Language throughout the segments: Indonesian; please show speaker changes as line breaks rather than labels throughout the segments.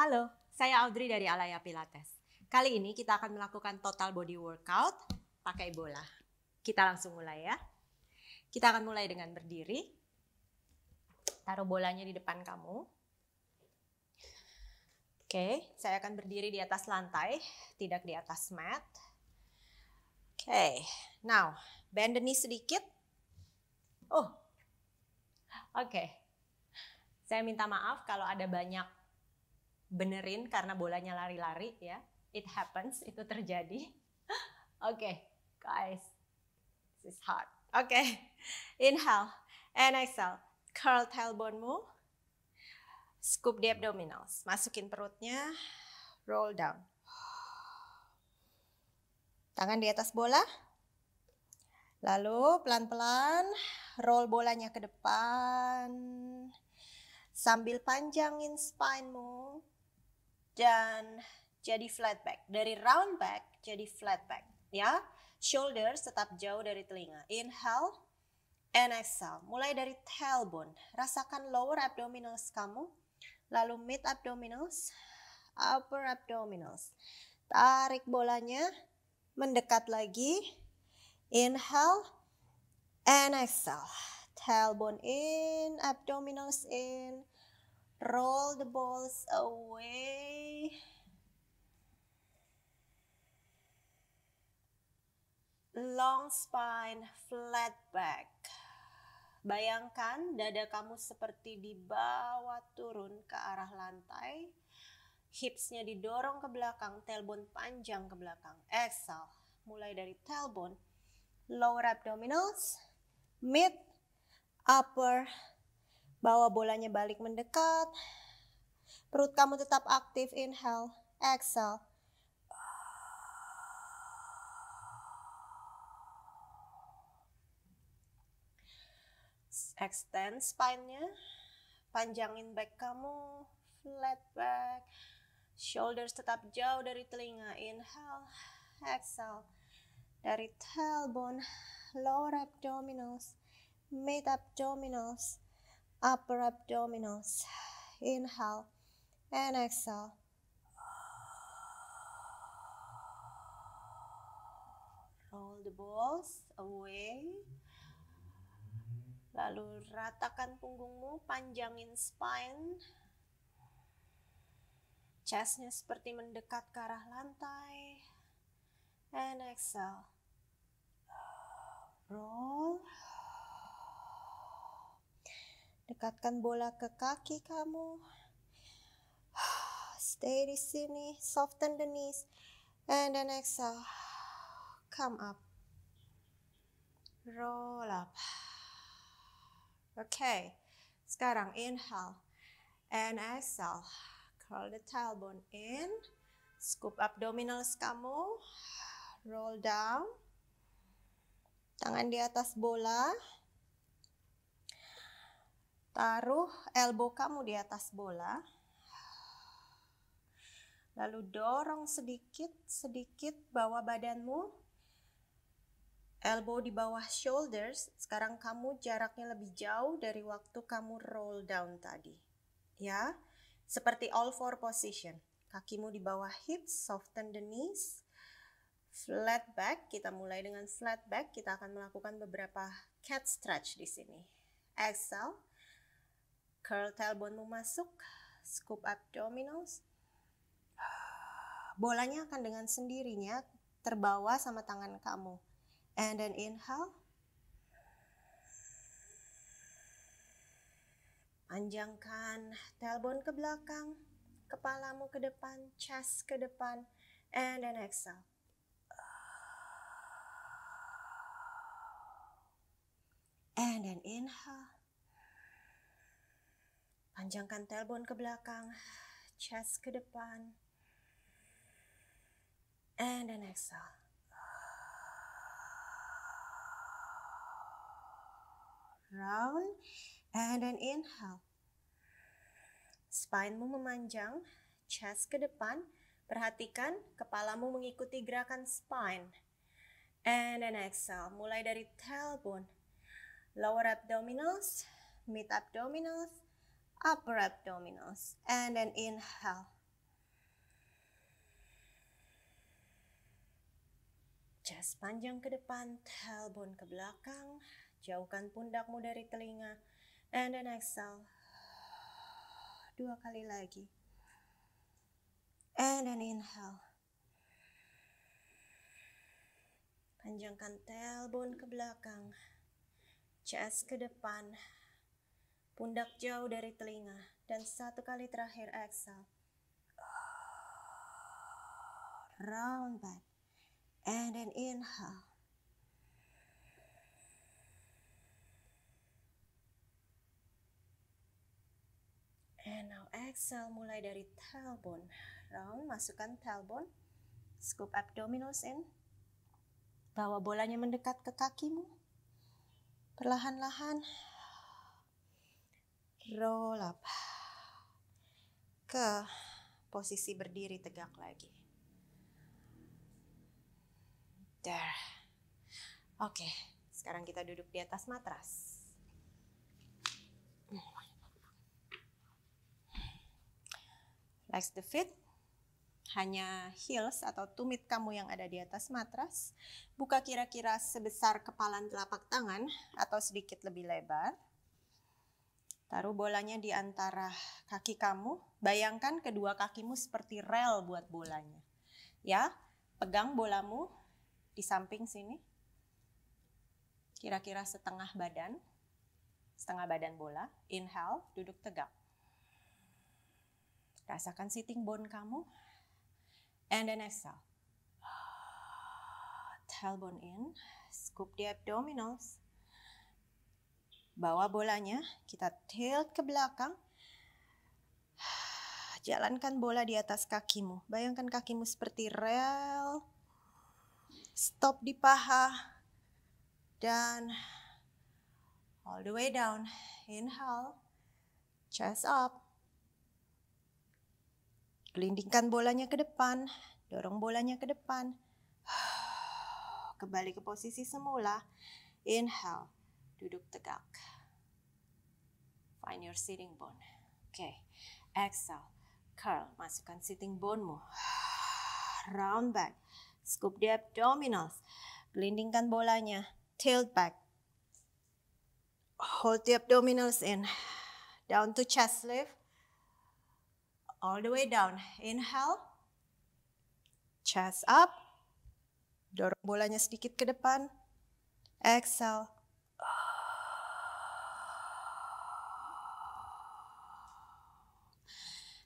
Halo, saya Audrey dari Alaya Pilates. Kali ini kita akan melakukan total body workout pakai bola. Kita langsung mulai ya. Kita akan mulai dengan berdiri. Taruh bolanya di depan kamu. Oke, saya akan berdiri di atas lantai, tidak di atas mat. Oke, now bend the knee sedikit. Oh, oke. Saya minta maaf kalau ada banyak benerin karena bolanya lari-lari ya. It happens, itu terjadi. Oke, okay, guys. This is hard. Oke. Okay. Inhale and exhale. Curl tailbone-mu. Scoop the abdominals. Masukin perutnya. Roll down. Tangan di atas bola. Lalu pelan-pelan roll bolanya ke depan. Sambil panjangin spine-mu dan jadi flat back. Dari round back jadi flat back, ya. Shoulders tetap jauh dari telinga. Inhale and exhale. Mulai dari tailbone. Rasakan lower abdominals kamu, lalu mid abdominals, upper abdominals. Tarik bolanya mendekat lagi. Inhale and exhale. Tailbone in, abdominals in, roll the balls away long spine flat back Bayangkan dada kamu seperti dibawa turun ke arah lantai. Hipsnya didorong ke belakang, tailbone panjang ke belakang. Exhale. Mulai dari tailbone, lower abdominals, mid, upper Bawa bolanya balik mendekat. Perut kamu tetap aktif. Inhale. Exhale. Extend spine-nya. Panjangin back kamu. Flat back. Shoulders tetap jauh dari telinga. Inhale. Exhale. Dari tailbone. Lower abdominals. Mid abdominals upper abdominals. Inhale and exhale. Roll the balls away. Lalu ratakan punggungmu, panjangin spine. Chestnya seperti mendekat ke arah lantai. And exhale. Roll. Dekatkan bola ke kaki kamu. Stay di sini, soften the knees. And then exhale. Come up. Roll up. Okay. Sekarang inhale. And exhale. Curl the tailbone in. Scoop abdominals kamu. Roll down. Tangan di atas bola. Taruh elbow kamu di atas bola. Lalu dorong sedikit-sedikit bawa badanmu. Elbow di bawah shoulders. Sekarang kamu jaraknya lebih jauh dari waktu kamu roll down tadi. Ya, seperti all four position. Kakimu di bawah hips, soften the knees flat back, kita mulai dengan flat back, kita akan melakukan beberapa cat stretch di sini. Exhale, curl tailbone-mu masuk, scoop abdominals. Bolanya akan dengan sendirinya terbawa sama tangan kamu. And then inhale. Panjangkan tailbone ke belakang, kepalamu ke depan, chest ke depan, and then exhale. And then inhale. Panjangkan telpon ke belakang, chest ke depan. And then exhale. Round and then inhale. Spinemu memanjang, chest ke depan. Perhatikan kepalamu mengikuti gerakan spine. And then exhale. Mulai dari tailbone, lower abdominals, mid abdominals, upper abdominals and then inhale. Chest panjang ke depan, tailbone ke belakang, jauhkan pundakmu dari telinga and then exhale. Dua kali lagi. And then inhale. Panjangkan tailbone ke belakang, chest ke depan, pundak jauh dari telinga, dan satu kali terakhir exhale. Round back, and then inhale. And now exhale mulai dari tailbone. Round, masukkan tailbone. Scoop abdominals in. Bawa bolanya mendekat ke kakimu. Perlahan-lahan roll up ke posisi berdiri tegak lagi. There. Oke, okay. sekarang kita duduk di atas matras. Legs the feet. Hanya heels atau tumit kamu yang ada di atas matras. Buka kira-kira sebesar kepalan telapak tangan atau sedikit lebih lebar. Taruh bolanya di antara kaki kamu. Bayangkan kedua kakimu seperti rel buat bolanya. Ya, pegang bolamu di samping sini. Kira-kira setengah badan. Setengah badan bola. Inhale, duduk tegak. Rasakan sitting bone kamu. And then exhale. Tailbone in, scoop the abdominals. Bawa bolanya, kita tilt ke belakang. Jalankan bola di atas kakimu. Bayangkan kakimu seperti rel. Stop di paha. Dan all the way down. Inhale. Chest up. Gelindingkan bolanya ke depan. Dorong bolanya ke depan. Kembali ke posisi semula. Inhale. Duduk tegak. Find your sitting bone. Oke. Okay. Exhale. Curl. Masukkan sitting bonemu. Round back. Scoop the abdominals. Gelindingkan bolanya. Tilt back. Hold the abdominals in. Down to chest lift. All the way down. Inhale. Chest up. Dorong bolanya sedikit ke depan. Exhale.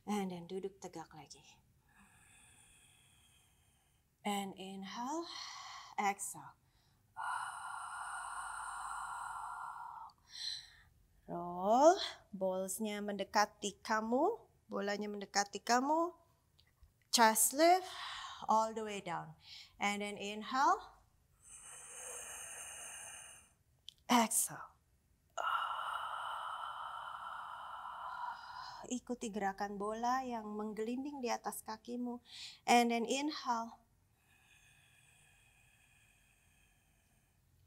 Eh, dan duduk tegak lagi. And inhale, exhale. Roll, ballsnya mendekati kamu, bolanya mendekati kamu. Chest lift, all the way down. And then inhale. Exhale. ikuti gerakan bola yang menggelinding di atas kakimu. And then inhale.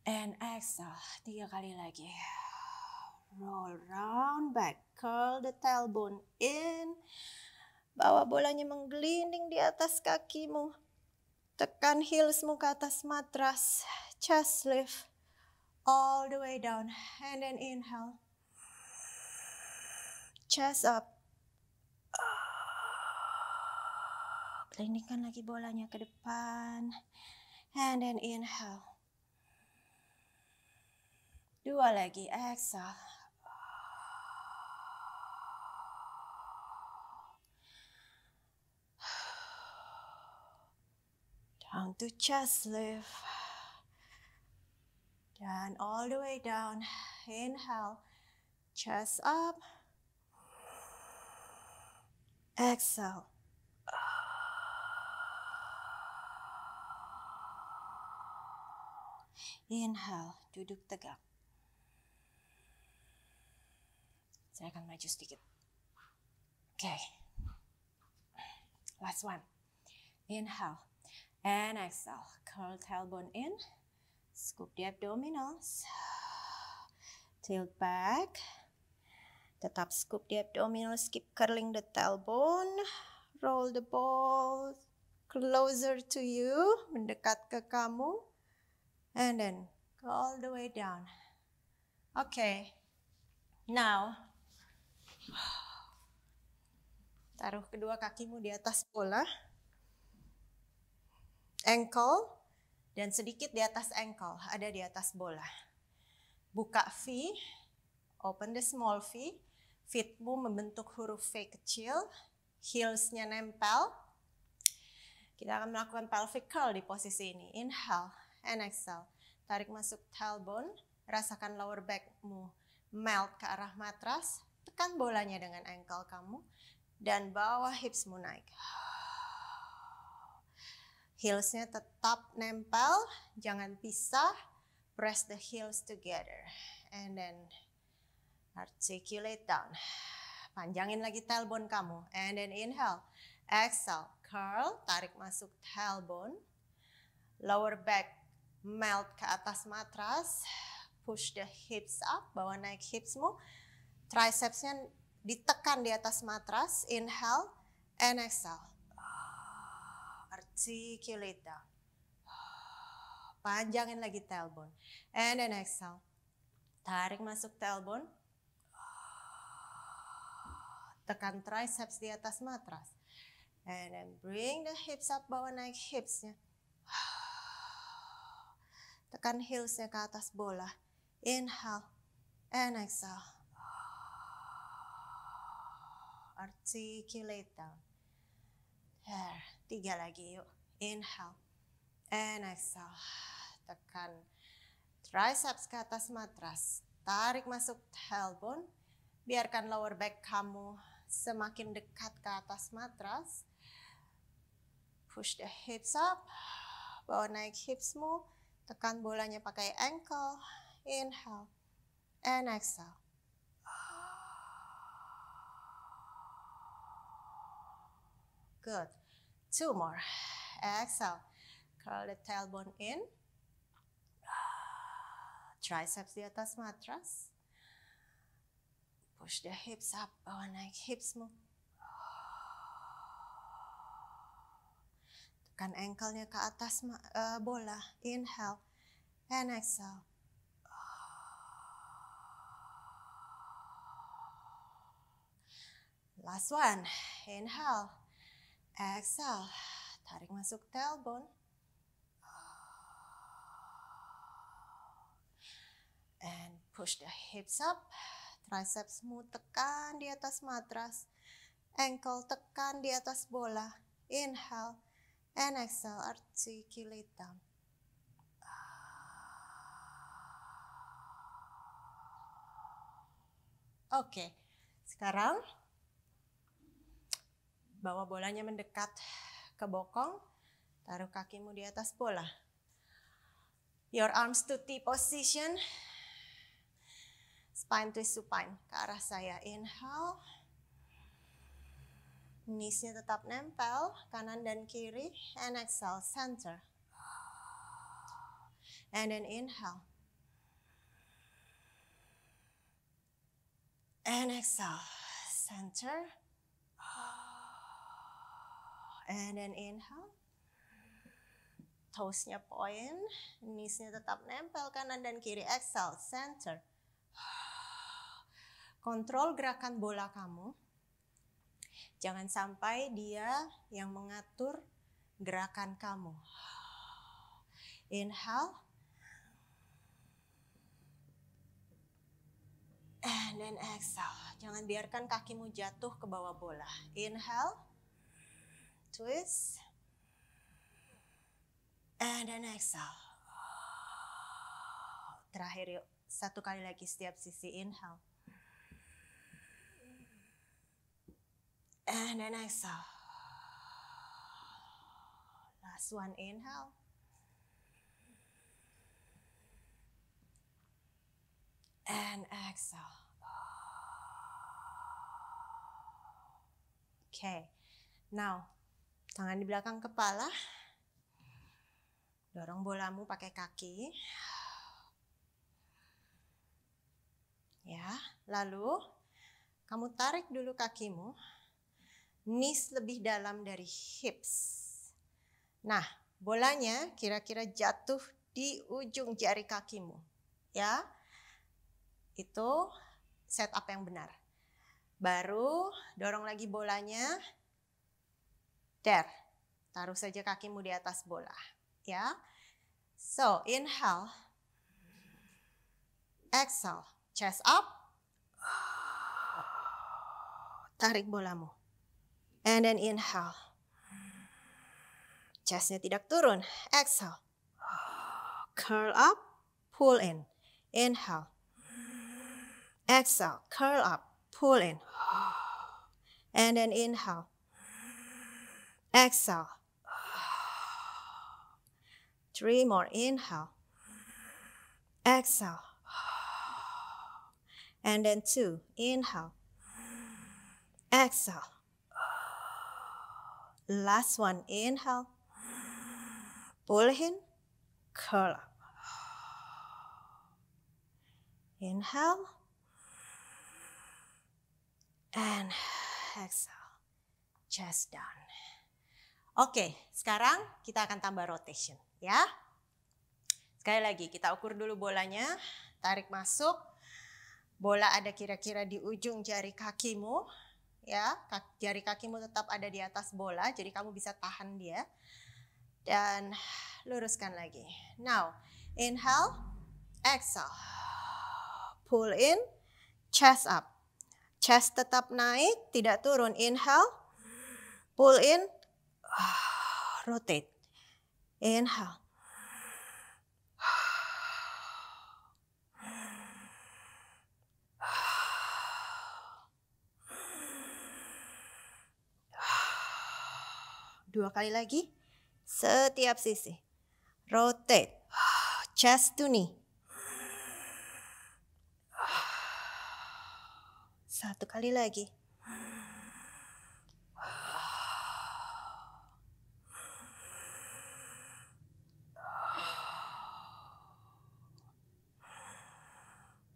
And exhale. Tiga kali lagi. Roll round back. Curl the tailbone in. Bawa bolanya menggelinding di atas kakimu. Tekan heels muka atas matras. Chest lift. All the way down. And then inhale. chest up Lindingkan lagi bolanya ke depan. And then inhale. Dua lagi, exhale. Down to chest lift. Dan all the way down. Inhale. Chest up. Exhale. Inhale, duduk tegak. Saya akan maju sedikit. Oke. Okay. Last one. Inhale. And exhale. Curl tailbone in. Scoop the abdominals. Tilt back. Tetap scoop the abdominals. Keep curling the tailbone. Roll the ball closer to you. Mendekat ke kamu and then go all the way down. Okay, now taruh kedua kakimu di atas bola, ankle dan sedikit di atas ankle, ada di atas bola. Buka V, open the small V, fitmu membentuk huruf V kecil, heelsnya nempel. Kita akan melakukan pelvic curl di posisi ini. Inhale, and exhale. Tarik masuk tailbone, rasakan lower backmu melt ke arah matras, tekan bolanya dengan ankle kamu, dan bawa hipsmu naik. Heelsnya tetap nempel, jangan pisah, press the heels together. And then articulate down. Panjangin lagi tailbone kamu. And then inhale, exhale, curl, tarik masuk tailbone. Lower back melt ke atas matras, push the hips up, bawa naik hipsmu, tricepsnya ditekan di atas matras, inhale and exhale. Articulate down. Panjangin lagi tailbone. And then exhale. Tarik masuk tailbone. Tekan triceps di atas matras. And then bring the hips up, bawa naik hipsnya. Tekan heelsnya ke atas bola. Inhale and exhale. Articulate down. There. Tiga lagi yuk. Inhale and exhale. Tekan triceps ke atas matras. Tarik masuk tailbone. Biarkan lower back kamu semakin dekat ke atas matras. Push the hips up. Bawa naik hipsmu Tekan bolanya pakai ankle. Inhale and exhale. Good. Two more. Exhale. Curl the tailbone in. Triceps di atas matras. Push the hips up, bawa oh, naik hips move. Tekan engkelnya ke atas uh, bola. Inhale and exhale. Last one. Inhale. Exhale. Tarik masuk tailbone. And push the hips up. Tricepsmu tekan di atas matras. Ankle tekan di atas bola. Inhale and exhale, articulate down. Oke, sekarang bawa bolanya mendekat ke bokong, taruh kakimu di atas bola. Your arms to T position, spine twist supine, ke arah saya. Inhale, knees tetap nempel, kanan dan kiri. And exhale, center. And then inhale. And exhale, center. And then inhale. Toes-nya point, knees-nya tetap nempel kanan dan kiri. Exhale, center. Kontrol gerakan bola kamu. Jangan sampai dia yang mengatur gerakan kamu. Inhale. And then exhale. Jangan biarkan kakimu jatuh ke bawah bola. Inhale. Twist. And then exhale. Terakhir yuk. Satu kali lagi setiap sisi. Inhale. And then exhale. Last one, inhale. And exhale. Okay. Now, tangan di belakang kepala. Dorong bolamu pakai kaki. Ya, lalu kamu tarik dulu kakimu knees lebih dalam dari hips. Nah, bolanya kira-kira jatuh di ujung jari kakimu. Ya. Itu setup yang benar. Baru dorong lagi bolanya. There. Taruh saja kakimu di atas bola. Ya. So, inhale. Exhale. Chest up. Tarik bolamu. And then inhale. Chestnya tidak turun. Exhale. Curl up. Pull in. Inhale. Exhale. Curl up. Pull in. And then inhale. Exhale. Three more. Inhale. Exhale. And then two. Inhale. Exhale. Last one, inhale. Pull in, curl up. Inhale. And exhale. chest down. Oke, sekarang kita akan tambah rotation ya. Sekali lagi kita ukur dulu bolanya. Tarik masuk. Bola ada kira-kira di ujung jari kakimu ya jari kakimu tetap ada di atas bola jadi kamu bisa tahan dia dan luruskan lagi now inhale exhale pull in chest up chest tetap naik tidak turun inhale pull in rotate inhale Dua kali lagi. Setiap sisi. Rotate. Chest to knee. Satu kali lagi.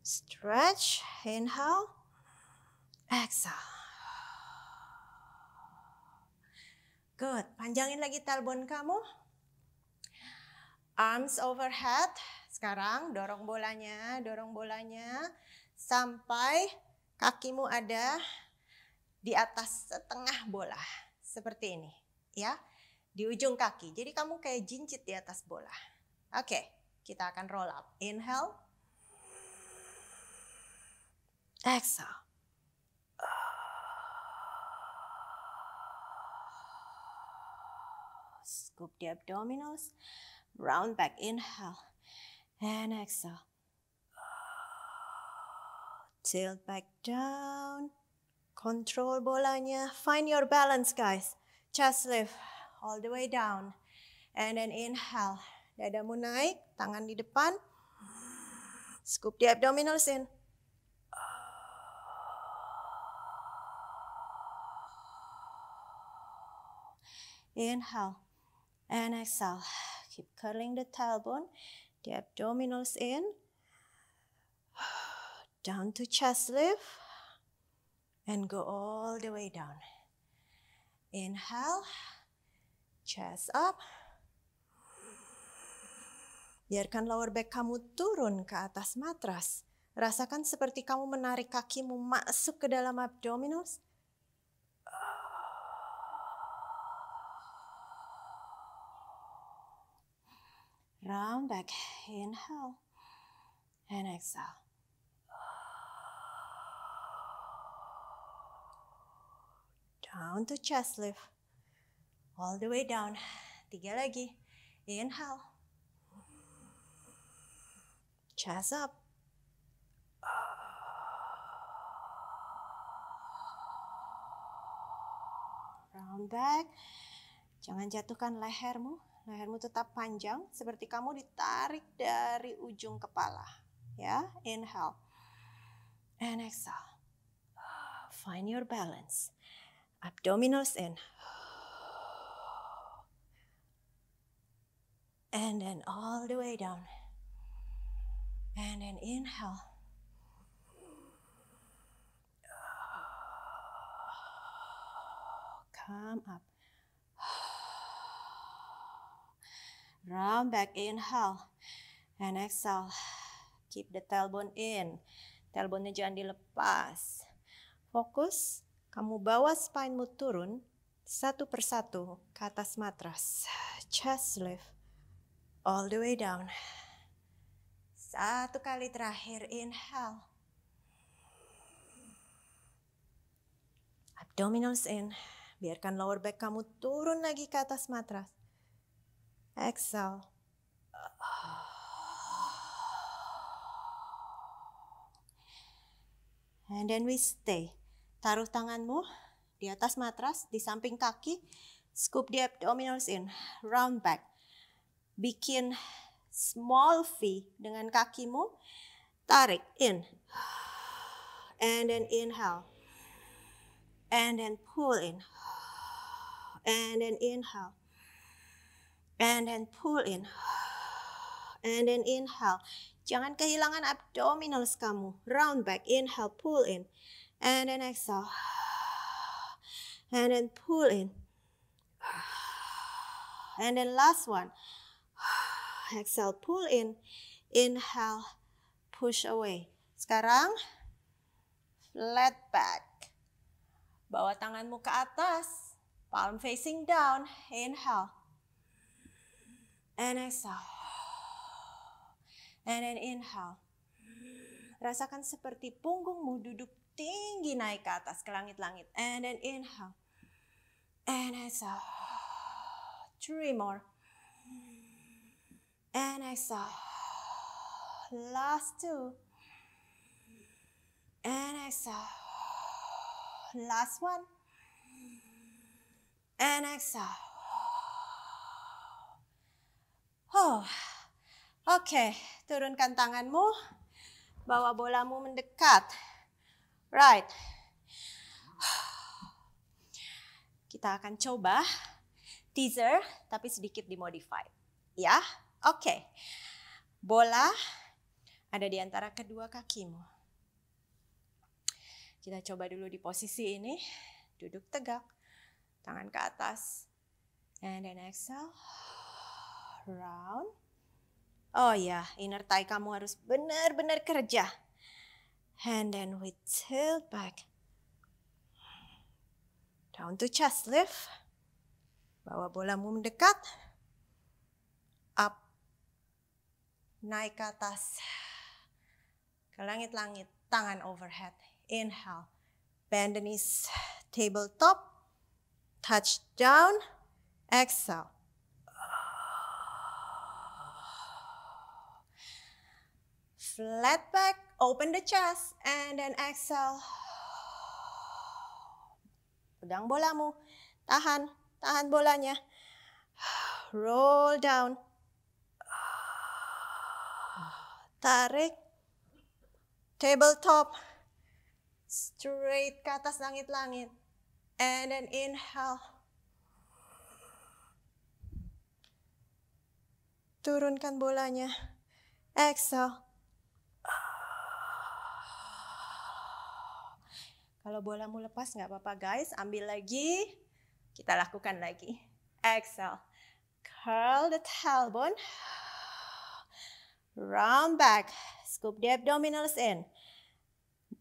Stretch, inhale, exhale. Good. Panjangin lagi talbon kamu. Arms overhead. Sekarang dorong bolanya, dorong bolanya sampai kakimu ada di atas setengah bola. Seperti ini, ya. Di ujung kaki. Jadi kamu kayak jinjit di atas bola. Oke, kita akan roll up. Inhale. Exhale. Scoop the abdominals. Round back. Inhale. And exhale. Tilt back down. Control bolanya. Find your balance, guys. Chest lift all the way down. And then inhale. Dadamu naik, tangan di depan. Scoop the abdominals in. Inhale and exhale. Keep curling the tailbone, the abdominals in, down to chest lift, and go all the way down. Inhale, chest up. Biarkan lower back kamu turun ke atas matras. Rasakan seperti kamu menarik kakimu masuk ke dalam abdominals Round back, inhale and exhale. Down to chest lift. All the way down. Tiga lagi. Inhale. Chest up. Round back. Jangan jatuhkan lehermu Lehermu tetap panjang seperti kamu ditarik dari ujung kepala. Ya, inhale. And exhale. Find your balance. Abdominals in. And then all the way down. And then inhale. come up. Round back, inhale. And exhale. Keep the tailbone in. Tailbone-nya jangan dilepas. Fokus, kamu bawa spine-mu turun satu persatu ke atas matras. Chest lift all the way down. Satu kali terakhir, inhale. Abdominals in. Biarkan lower back kamu turun lagi ke atas matras. Exhale. And then we stay. Taruh tanganmu di atas matras, di samping kaki. Scoop the abdominals in. Round back. Bikin small V dengan kakimu. Tarik in. And then inhale. And then pull in. And then inhale and then pull in and then inhale jangan kehilangan abdominals kamu round back inhale pull in and then exhale and then pull in and then last one exhale pull in inhale push away sekarang flat back bawa tanganmu ke atas palm facing down inhale and exhale. And then inhale. Rasakan seperti punggungmu duduk tinggi naik ke atas ke langit-langit. And then inhale. And exhale. Three more. And exhale. Last two. And exhale. Last one. And exhale. Oh, oke. Okay. Turunkan tanganmu. Bawa bolamu mendekat. Right. Kita akan coba teaser tapi sedikit dimodify. Ya, oke. Okay. Bola ada di antara kedua kakimu. Kita coba dulu di posisi ini. Duduk tegak. Tangan ke atas. And then exhale round. Oh ya, inner thigh kamu harus benar-benar kerja. And then we tilt back. Down to chest lift. Bawa bolamu mendekat. Up. Naik ke atas. Ke langit-langit. Tangan overhead. Inhale. Bend the knees. Tabletop. Touch down. Exhale. Flat back, open the chest, and then exhale. Pegang bolamu, tahan, tahan bolanya. Roll down. Tarik. Tabletop. Straight ke atas langit-langit. And then inhale. Turunkan bolanya. Exhale. Kalau bolamu lepas nggak apa-apa guys, ambil lagi. Kita lakukan lagi. Exhale. Curl the tailbone. Round back. Scoop the abdominals in.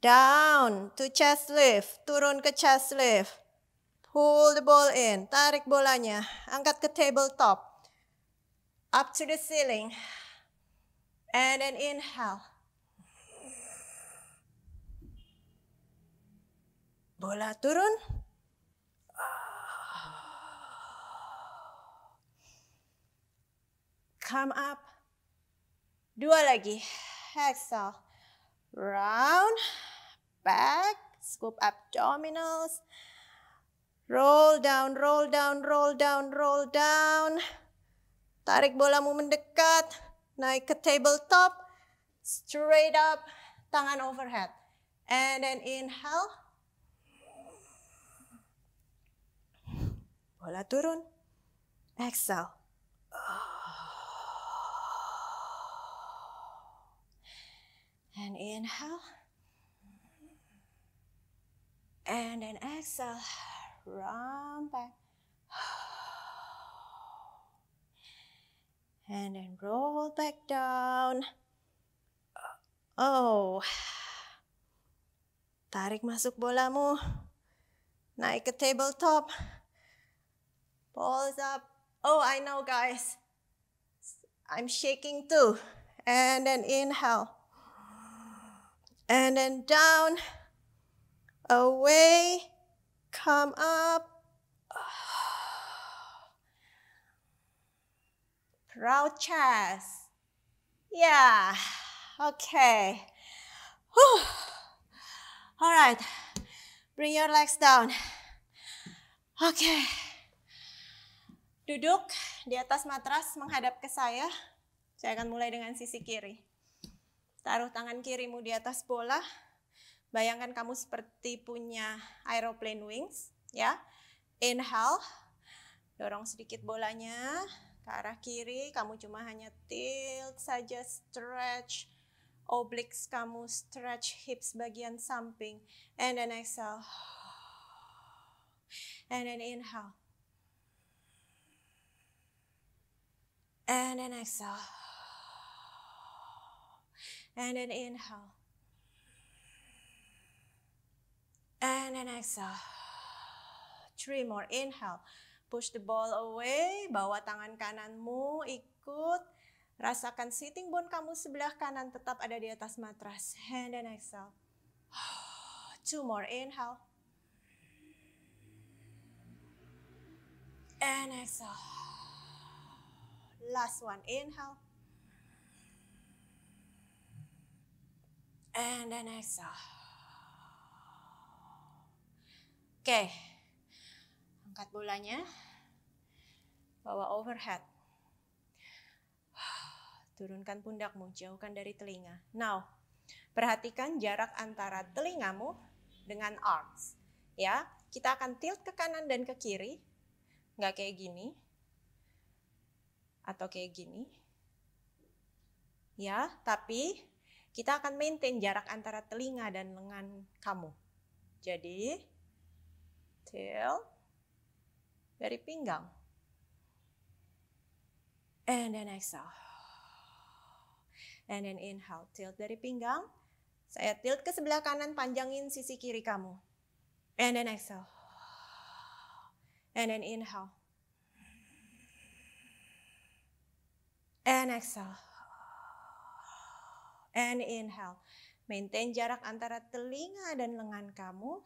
Down to chest lift. Turun ke chest lift. Pull the ball in. Tarik bolanya. Angkat ke tabletop. Up to the ceiling. And then inhale. bola turun. Come up. Dua lagi. Exhale. Round. Back. Scoop abdominals. Roll down, roll down, roll down, roll down. Tarik bolamu mendekat. Naik ke tabletop. Straight up. Tangan overhead. And then inhale. Bola turun. Exhale. And inhale. And then exhale. Round back. And then roll back down. Oh. Tarik masuk bolamu. Naik ke tabletop. Balls up. Oh, I know, guys. I'm shaking too. And then inhale. And then down. Away. Come up. Proud chest. Yeah. Okay. Whew. All right. Bring your legs down. Okay. Duduk di atas matras menghadap ke saya. Saya akan mulai dengan sisi kiri. Taruh tangan kirimu di atas bola. Bayangkan kamu seperti punya aeroplane wings, ya. Inhale, dorong sedikit bolanya ke arah kiri. Kamu cuma hanya tilt saja, stretch obliques kamu, stretch hips bagian samping. And then exhale. And then inhale. And then exhale. And then inhale. And then exhale. Three more. Inhale. Push the ball away. Bawa tangan kananmu. Ikut. Rasakan sitting bone kamu sebelah kanan tetap ada di atas matras. And then exhale. Two more. Inhale. And exhale. Last one, inhale. And then exhale. Oke, okay. angkat bolanya, bawa overhead. Turunkan pundakmu, jauhkan dari telinga. Now, perhatikan jarak antara telingamu dengan arms. Ya, kita akan tilt ke kanan dan ke kiri, nggak kayak gini atau kayak gini. Ya, tapi kita akan maintain jarak antara telinga dan lengan kamu. Jadi, tail dari pinggang. And then exhale. And then inhale, tilt dari pinggang. Saya tilt ke sebelah kanan, panjangin sisi kiri kamu. And then exhale. And then inhale. And exhale. And inhale. Maintain jarak antara telinga dan lengan kamu.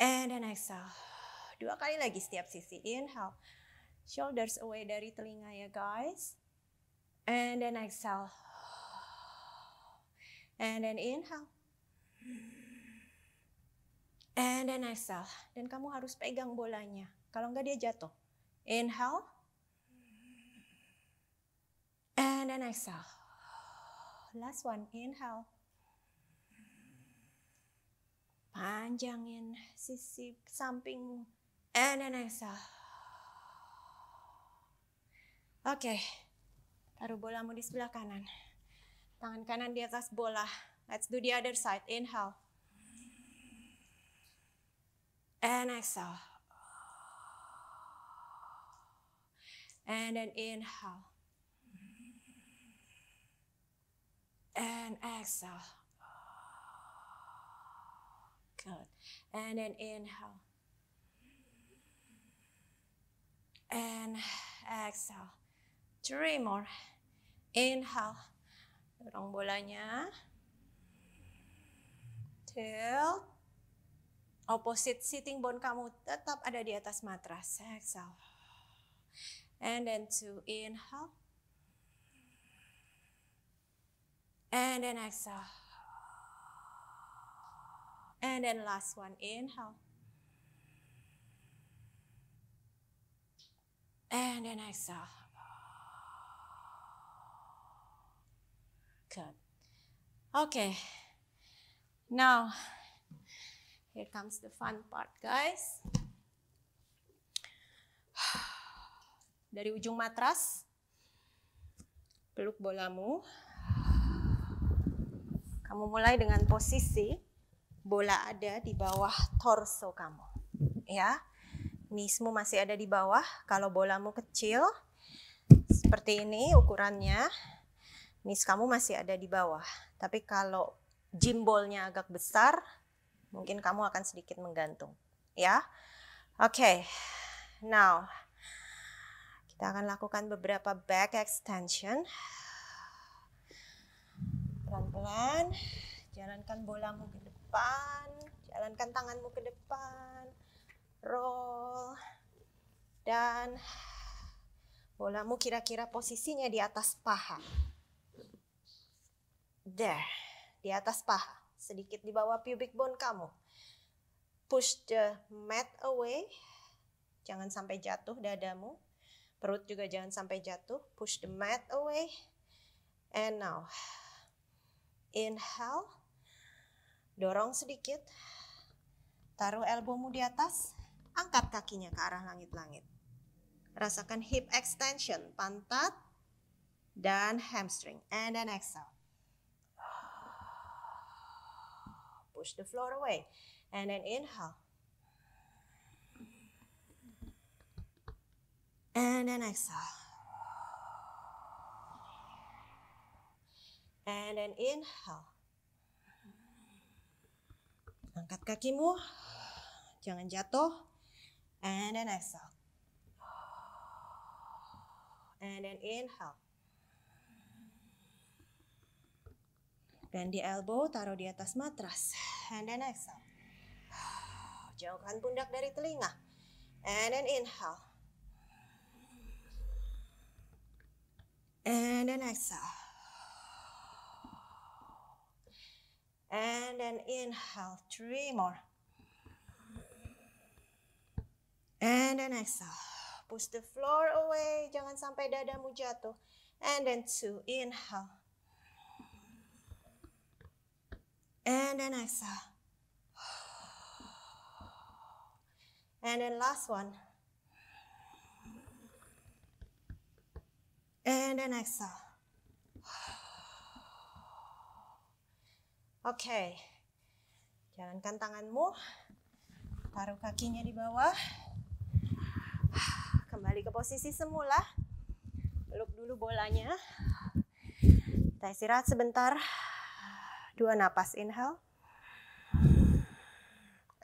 And then exhale. Dua kali lagi setiap sisi. Inhale. Shoulders away dari telinga ya guys. And then exhale. And then inhale. And then exhale. Dan kamu harus pegang bolanya. Kalau enggak dia jatuh. Inhale. and then exhale. Last one, inhale. Panjangin sisi sampingmu. And then exhale. Oke, okay. taruh bolamu di sebelah kanan. Tangan kanan di atas bola. Let's do the other side. Inhale. And exhale. And then inhale. and exhale. Good. And then inhale. And exhale. Three more. Inhale. Dorong bolanya. Tilt. Opposite sitting bone kamu tetap ada di atas matras. Exhale. And then two. Inhale. And then exhale. And then last one, inhale. And then exhale. Good. Okay. Now, here comes the fun part, guys. Dari ujung matras, peluk bolamu. Kamu mulai dengan posisi bola ada di bawah torso kamu. Ya. Nismu masih ada di bawah. Kalau bolamu kecil seperti ini ukurannya, nis kamu masih ada di bawah. Tapi kalau jimbolnya agak besar, mungkin kamu akan sedikit menggantung, ya. Oke. Okay. Now kita akan lakukan beberapa back extension pelan-pelan jalankan bolamu ke depan jalankan tanganmu ke depan roll dan bolamu kira-kira posisinya di atas paha there di atas paha sedikit di bawah pubic bone kamu push the mat away jangan sampai jatuh dadamu perut juga jangan sampai jatuh push the mat away and now Inhale. Dorong sedikit. Taruh elbowmu di atas. Angkat kakinya ke arah langit-langit. Rasakan hip extension, pantat dan hamstring. And then exhale. Push the floor away. And then inhale. And then exhale. and then inhale. Angkat kakimu, jangan jatuh. And then exhale. And then inhale. the elbow, taruh di atas matras. And then exhale. Jauhkan pundak dari telinga. And then inhale. And then exhale. And then inhale, three more. And then exhale. Push the floor away, jangan sampai dadamu jatuh. And then two, inhale. And then exhale. And then last one. And then exhale. Oke, okay. jalankan tanganmu, taruh kakinya di bawah, kembali ke posisi semula, peluk dulu bolanya, kita istirahat sebentar, dua napas inhale,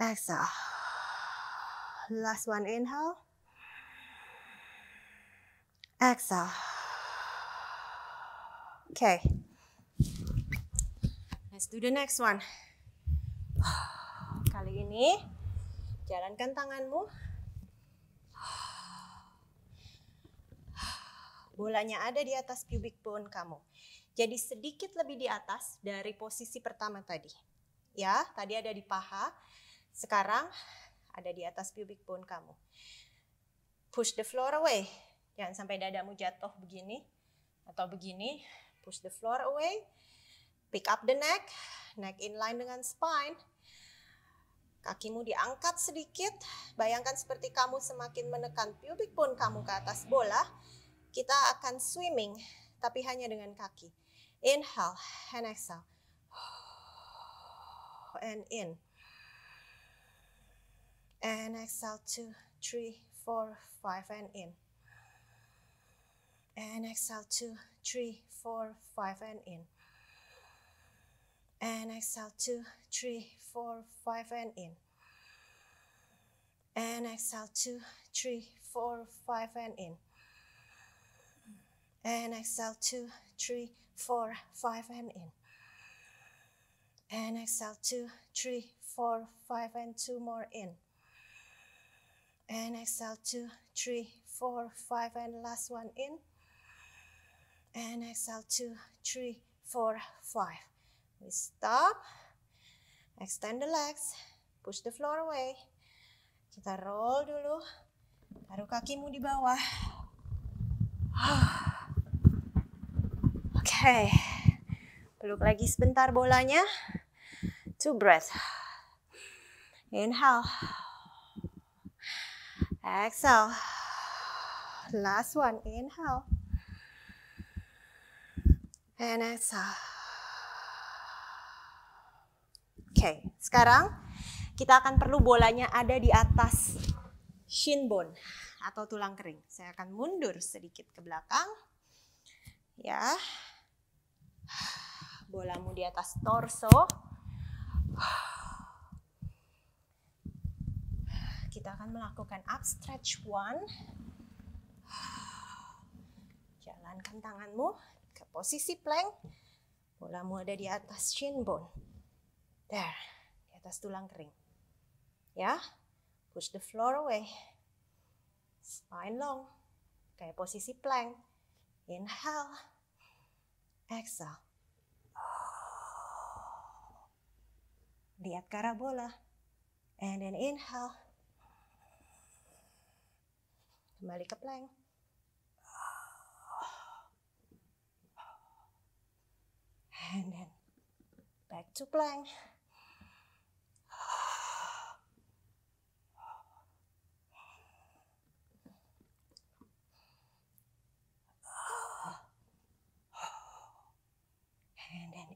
exhale, last one inhale, exhale. Oke. Okay. Let's do the next one. Kali ini jalankan tanganmu. Bolanya ada di atas pubic bone kamu. Jadi sedikit lebih di atas dari posisi pertama tadi. Ya, tadi ada di paha. Sekarang ada di atas pubic bone kamu. Push the floor away. Jangan sampai dadamu jatuh begini atau begini. Push the floor away. Pick up the neck, neck in line dengan spine. Kakimu diangkat sedikit. Bayangkan seperti kamu semakin menekan pubic bone kamu ke atas bola. Kita akan swimming, tapi hanya dengan kaki. Inhale and exhale. And in. And exhale, two, three, four, five, and in. And exhale, two, three, four, five, and in. and exhale two, three, four, five, and in. And exhale two, three, four, five, and in. And exhale two, three, four, five, and in. And exhale two, three, four, five, and two more in. And exhale two, three, four, five, and last one in. And exhale two, three, four, five. We stop. Extend the legs. Push the floor away. Kita roll dulu. Taruh kakimu di bawah. Oke. Okay. Peluk lagi sebentar bolanya. Two breath. Inhale. Exhale. Last one. Inhale. And exhale. okay. sekarang kita akan perlu bolanya ada di atas shin bone atau tulang kering. Saya akan mundur sedikit ke belakang. Ya. Bolamu di atas torso. Kita akan melakukan up stretch one. Jalankan tanganmu ke posisi plank. Bolamu ada di atas shin bone. There, di atas tulang kering. Ya, push the floor away. Spine long, kayak posisi plank. Inhale, exhale. Lihat ke bola. And then inhale. Kembali ke plank. And then back to plank.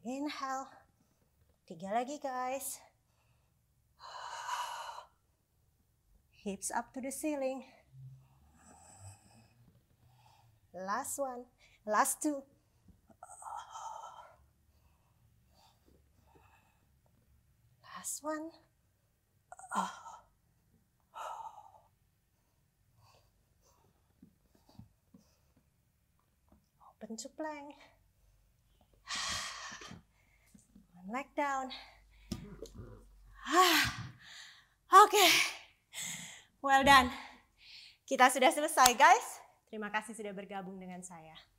Inhale. Tiga lagi guys. Hips up to the ceiling. Last one. Last two. Last one. Open to plank. leg down. Ah, Oke, okay. well done. Kita sudah selesai guys. Terima kasih sudah bergabung dengan saya.